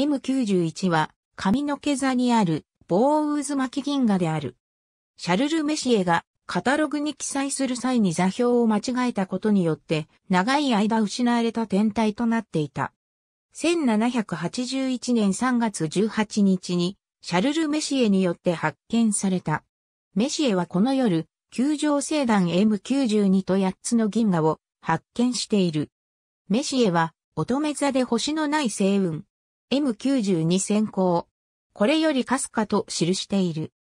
M91 は髪の毛座にある棒渦巻き銀河である。シャルル・メシエがカタログに記載する際に座標を間違えたことによって長い間失われた天体となっていた。1781年3月18日にシャルル・メシエによって発見された。メシエはこの夜、球状星団 M92 と8つの銀河を発見している。メシエは乙女座で星のない星雲、M92 先行。これよりかすかと記している。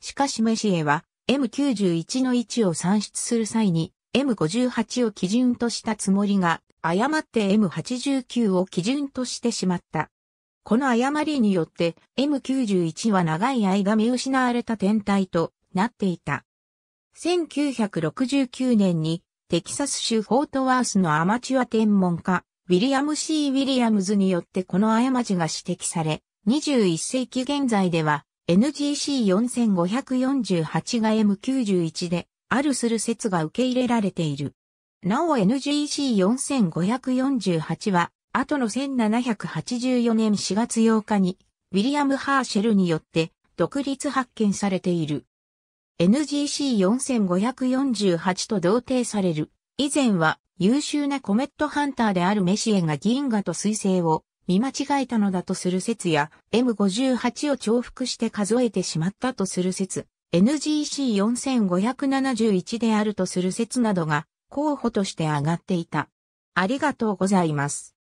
しかしメシエは M91 の位置を算出する際に M58 を基準としたつもりが誤って M89 を基準としてしまった。この誤りによって M91 は長い間見失われた天体となっていた。1969年にテキサス州フォートワースのアマチュア天文家ウィリアム C. ウィリアムズによってこの過ちが指摘され、21世紀現在では NGC4548 が M91 であるする説が受け入れられている。なお NGC4548 は、後の1784年4月8日に、ウィリアム・ハーシェルによって独立発見されている。NGC4548 と同定される。以前は優秀なコメットハンターであるメシエが銀河と彗星を見間違えたのだとする説や M58 を重複して数えてしまったとする説、NGC4571 であるとする説などが候補として挙がっていた。ありがとうございます。